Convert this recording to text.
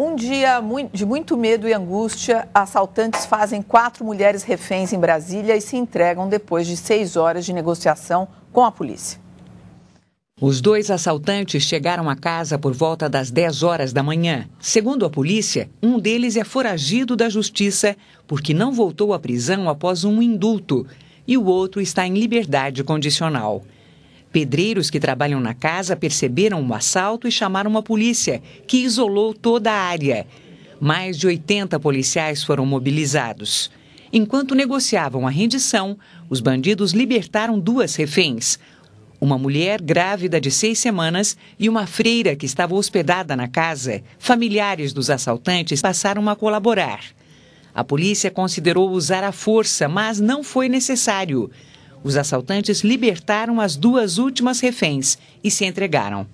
Um dia de muito medo e angústia, assaltantes fazem quatro mulheres reféns em Brasília e se entregam depois de seis horas de negociação com a polícia. Os dois assaltantes chegaram à casa por volta das 10 horas da manhã. Segundo a polícia, um deles é foragido da justiça porque não voltou à prisão após um indulto e o outro está em liberdade condicional. Pedreiros que trabalham na casa perceberam o assalto e chamaram a polícia, que isolou toda a área. Mais de 80 policiais foram mobilizados. Enquanto negociavam a rendição, os bandidos libertaram duas reféns. Uma mulher grávida de seis semanas e uma freira que estava hospedada na casa. Familiares dos assaltantes passaram a colaborar. A polícia considerou usar a força, mas não foi necessário. Os assaltantes libertaram as duas últimas reféns e se entregaram.